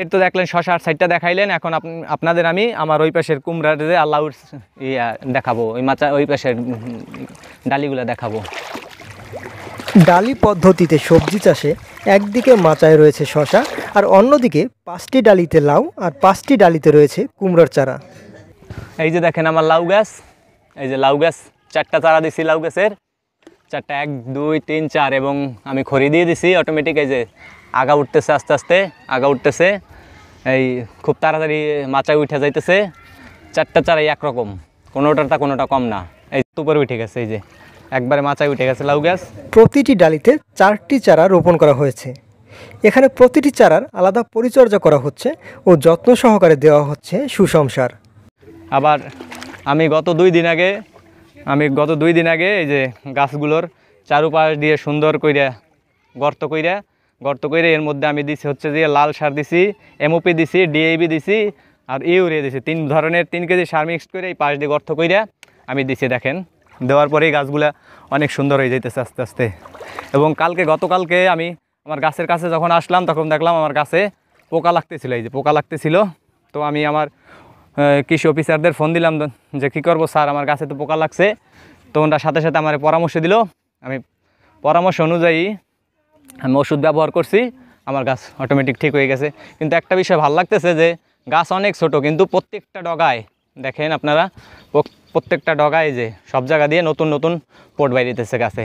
এর তো দেখলেন শশার আর সাইডটা দেখাইলেন এখন আপনাদের আমি আমার ওই পাশের যে আল্লাউর ইয়া দেখাবো ওই মাচা ওই পাশের ডালিগুলো দেখাবো ডালি পদ্ধতিতে সবজি চাষে একদিকে মাচায় রয়েছে শশা আর অন্যদিকে পাঁচটি ডালিতে লাউ আর পাঁচটি ডালিতে রয়েছে কুমড়োর চারা এই যে দেখেন আমার লাউ গাছ এই যে লাউ গাছ চারটা চারা দিছি লাউ গাছের চারটা এক দুই তিন চার এবং আমি খড়ি দিয়ে দিছি অটোমেটিক এই যে আগা উঠতেছে আস্তে আস্তে আগা উঠতেছে এই খুব তাড়াতাড়ি মাচায় উঠে যাইতেছে চারটা চারাই একরকম তা কোনোটা কম না এই উপরে উঠে গেছে এই যে একবারে মাচায় উঠে গেছে লাউ গাছ প্রতিটি ডালিতে চারটি চারা রোপণ করা হয়েছে এখানে প্রতিটি চারার আলাদা পরিচর্যা করা হচ্ছে ও যত্ন সহকারে দেওয়া হচ্ছে সুসংসার আবার আমি গত দুই দিন আগে আমি গত দুই দিন আগে এই যে গাছগুলোর চারুপাশ দিয়ে সুন্দর কইরা গর্ত কইরা গর্ত করে এর মধ্যে আমি দিছি হচ্ছে যে লাল সার দিছি এমওপি দিছি ডিএবি দিছি আর ইউরিয়া দিছি তিন ধরনের তিন কেজি সার মিক্স করে এই পাশ দিয়ে গর্ত করে আমি দিছি দেখেন দেওয়ার পরে গাছগুলা অনেক সুন্দর হয়ে যাইতেছে আস্তে আস্তে এবং কালকে গতকালকে আমি আমার গাছের কাছে যখন আসলাম তখন দেখলাম আমার গাছে পোকা লাগতেছিল এই যে পোকা লাগতেছিল তো আমি আমার কৃষি অফিসারদের ফোন দিলাম যে কী করবো স্যার আমার গাছে তো পোকা লাগছে তো ওনার সাথে সাথে আমার পরামর্শ দিল আমি পরামর্শ অনুযায়ী আমি ওষুধ ব্যবহার করছি আমার গাছ অটোমেটিক ঠিক হয়ে গেছে কিন্তু একটা বিষয় ভালো লাগতেছে যে গাছ অনেক ছোট কিন্তু প্রত্যেকটা ডগায় দেখেন আপনারা প্রত্যেকটা ডগায় যে সব জায়গা দিয়ে নতুন নতুন পোট বাইরিতেছে গাছে